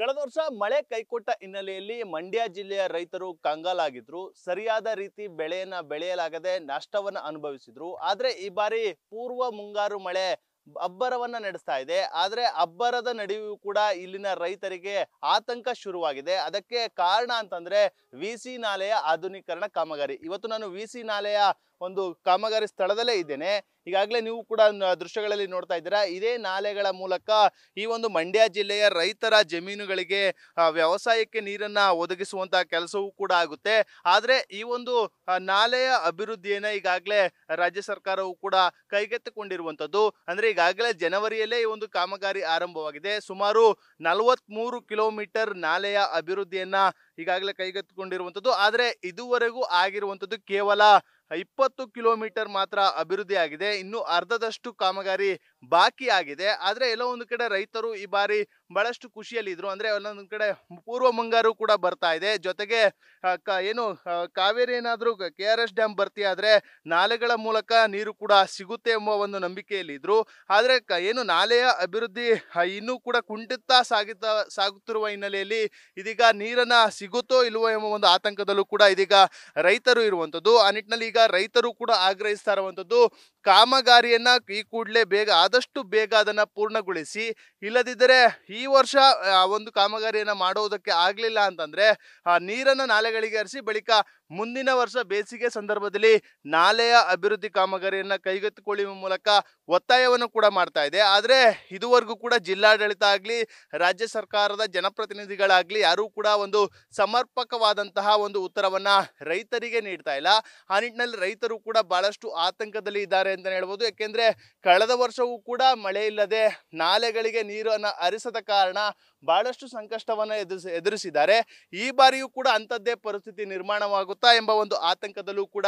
ಕಳೆದ ವರ್ಷ ಮಳೆ ಕೈಕೊಟ್ಟ ಹಿನ್ನೆಲೆಯಲ್ಲಿ ಮಂಡ್ಯ ಜಿಲ್ಲೆಯ ರೈತರು ಕಂಗಾಲಾಗಿದ್ರು ಸರಿಯಾದ ರೀತಿ ಬೆಳೆಯನ್ನ ಬೆಳೆಯಲಾಗದೆ ನಷ್ಟವನ್ನ ಅನುಭವಿಸಿದ್ರು ಆದ್ರೆ ಈ ಬಾರಿ ಪೂರ್ವ ಮುಂಗಾರು ಮಳೆ ಅಬ್ಬರವನ್ನ ನಡೆಸ್ತಾ ಇದೆ ಆದ್ರೆ ಅಬ್ಬರದ ನಡುವೆಯೂ ಕೂಡ ಇಲ್ಲಿನ ರೈತರಿಗೆ ಆತಂಕ ಶುರುವಾಗಿದೆ ಅದಕ್ಕೆ ಕಾರಣ ಅಂತಂದ್ರೆ ವಿ ಸಿ ನಾಲೆಯ ಆಧುನೀಕರಣ ಕಾಮಗಾರಿ ಇವತ್ತು ನಾನು ವಿ ಸಿ ನಾಲೆಯ ಒಂದು ಕಾಮಗಾರಿ ಸ್ಥಳದಲ್ಲೇ ಇದ್ದೇನೆ ಈಗಾಗಲೇ ನೀವು ಕೂಡ ದೃಶ್ಯಗಳಲ್ಲಿ ನೋಡ್ತಾ ಇದ್ದೀರಾ ಇದೇ ನಾಲೆಗಳ ಮೂಲಕ ಈ ಒಂದು ಮಂಡ್ಯ ಜಿಲ್ಲೆಯ ರೈತರ ಜಮೀನುಗಳಿಗೆ ವ್ಯವಸಾಯಕ್ಕೆ ನೀರನ್ನ ಒದಗಿಸುವಂತಹ ಕೆಲಸವೂ ಕೂಡ ಆಗುತ್ತೆ ಆದರೆ ಈ ಒಂದು ನಾಲೆಯ ಅಭಿವೃದ್ಧಿಯನ್ನ ಈಗಾಗಲೇ ರಾಜ್ಯ ಸರ್ಕಾರವು ಕೂಡ ಕೈಗೆತ್ತಿಕೊಂಡಿರುವಂಥದ್ದು ಅಂದ್ರೆ ಈಗಾಗಲೇ ಜನವರಿಯಲ್ಲೇ ಈ ಒಂದು ಕಾಮಗಾರಿ ಆರಂಭವಾಗಿದೆ ಸುಮಾರು ನಲವತ್ಮೂರು ಕಿಲೋಮೀಟರ್ ನಾಲೆಯ ಅಭಿವೃದ್ಧಿಯನ್ನ ಈಗಾಗಲೇ ಕೈಗೆತ್ತಿಕೊಂಡಿರುವಂಥದ್ದು ಆದರೆ ಇದುವರೆಗೂ ಆಗಿರುವಂಥದ್ದು ಕೇವಲ ಇಪ್ಪತ್ತು ಕಿಲೋಮೀಟರ್ ಮಾತ್ರ ಅಭಿವೃದ್ಧಿ ಆಗಿದೆ ಇನ್ನು ಅರ್ಧದಷ್ಟು ಕಾಮಗಾರಿ ಬಾಕಿ ಆಗಿದೆ ಆದರೆ ಎಲ್ಲೋ ಒಂದು ಕಡೆ ರೈತರು ಈ ಬಾರಿ ಬಹಳಷ್ಟು ಖುಷಿಯಲ್ಲಿದ್ದರು ಅಂದರೆ ಒಂದೊಂದು ಕಡೆ ಪೂರ್ವ ಮುಂಗಾರು ಕೂಡ ಬರ್ತಾ ಇದೆ ಜೊತೆಗೆ ಏನು ಕಾವೇರಿ ಏನಾದರೂ ಕೆ ಆರ್ ಎಸ್ ಡ್ಯಾಮ್ ಭರ್ತಿ ಆದರೆ ನಾಲೆಗಳ ಮೂಲಕ ನೀರು ಕೂಡ ಸಿಗುತ್ತೆ ಎಂಬ ಒಂದು ಇದ್ರು ಆದರೆ ಏನು ನಾಲೆಯ ಅಭಿವೃದ್ಧಿ ಇನ್ನೂ ಕೂಡ ಕುಂಠಿತ ಸಾಗುತ್ತಾ ಸಾಗುತ್ತಿರುವ ಹಿನ್ನೆಲೆಯಲ್ಲಿ ಇದೀಗ ನೀರನ್ನು ಸಿಗುತ್ತೋ ಇಲ್ವೋ ಎಂಬ ಒಂದು ಆತಂಕದಲ್ಲೂ ಕೂಡ ಇದೀಗ ರೈತರು ಇರುವಂಥದ್ದು ಆ ನಿಟ್ಟಿನಲ್ಲಿ ಈಗ ರೈತರು ಕೂಡ ಆಗ್ರಹಿಸ್ತಾ ಇರುವಂಥದ್ದು ಕಾಮಗಾರಿಯನ್ನು ಈ ಕೂಡಲೇ ಬೇಗ ಆದಷ್ಟು ಬೇಗ ಅದನ್ನು ಪೂರ್ಣಗೊಳಿಸಿ ಇಲ್ಲದಿದ್ದರೆ ಈ ವರ್ಷ ಒಂದು ಕಾಮಗಾರಿಯನ್ನು ಮಾಡೋದಕ್ಕೆ ಆಗಲಿಲ್ಲ ಅಂತಂದರೆ ನೀರನ್ನು ನಾಲೆಗಳಿಗೆ ಹರಿಸಿ ಬಳಿಕ ಮುಂದಿನ ವರ್ಷ ಬೇಸಿಗೆ ಸಂದರ್ಭದಲ್ಲಿ ನಾಲೆಯ ಅಭಿವೃದ್ಧಿ ಕಾಮಗಾರಿಯನ್ನು ಕೈಗೆತ್ತಿಕೊಳ್ಳುವ ಮೂಲಕ ಒತ್ತಾಯವನ್ನು ಕೂಡ ಮಾಡ್ತಾ ಇದೆ ಆದರೆ ಇದುವರೆಗೂ ಕೂಡ ಜಿಲ್ಲಾಡಳಿತ ಆಗಲಿ ರಾಜ್ಯ ಸರ್ಕಾರದ ಜನಪ್ರತಿನಿಧಿಗಳಾಗಲಿ ಯಾರೂ ಕೂಡ ಒಂದು ಸಮರ್ಪಕವಾದಂತಹ ಒಂದು ಉತ್ತರವನ್ನು ರೈತರಿಗೆ ನೀಡ್ತಾ ಇಲ್ಲ ಆ ನಿಟ್ಟಿನಲ್ಲಿ ರೈತರು ಕೂಡ ಬಹಳಷ್ಟು ಆತಂಕದಲ್ಲಿ ಇದ್ದಾರೆ ಅಂತಲೇ ಹೇಳ್ಬೋದು ಏಕೆಂದರೆ ಕಳೆದ ವರ್ಷವೂ ಕೂಡ ಮಳೆ ಇಲ್ಲದೆ ನಾಲೆಗಳಿಗೆ ನೀರನ್ನು ಹರಿಸದ ಕಾರಣ ಬಹಳಷ್ಟು ಸಂಕಷ್ಟವನ್ನು ಎದುರಿಸ ಎದುರಿಸಿದ್ದಾರೆ ಈ ಬಾರಿಯೂ ಕೂಡ ಅಂಥದ್ದೇ ಪರಿಸ್ಥಿತಿ ನಿರ್ಮಾಣವಾಗುತ್ತಾ ಎಂಬ ಒಂದು ಆತಂಕದಲ್ಲೂ ಕೂಡ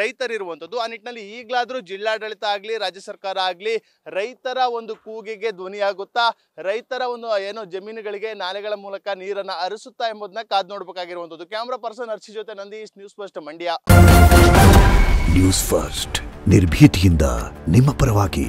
ರೈತರಿರುವಂಥದ್ದು ಆ ನಿಟ್ಟಿನಲ್ಲಿ ಈಗಲಾದರೂ ಜಿಲ್ಲಾಡಳಿತ ಆಗಲಿ ರಾಜ್ಯ ಸರ್ಕಾರ ಆಗಲಿ ರೈತರ ಒಂದು ಕೂಗಿಗೆ ಧ್ವನಿಯಾಗುತ್ತಾ ರೈತರ ಒಂದು ಏನೋ ಜಮೀನುಗಳಿಗೆ ನಾಲೆಗಳ ಮೂಲಕ ನೀರನ್ನು ಅರಿಸುತ್ತಾ ಎಂಬುದನ್ನ ಕಾದು ನೋಡಬೇಕಾಗಿರುವಂಥದ್ದು ಕ್ಯಾಮ್ರಾ ಪರ್ಸನ್ ಹರ್ಷಿ ಜೊತೆ Nandi news first Mandya news first ನಿರ್ಭೀತಿಯಿಂದ ನಿಮ್ಮ ಪರವಾಗಿ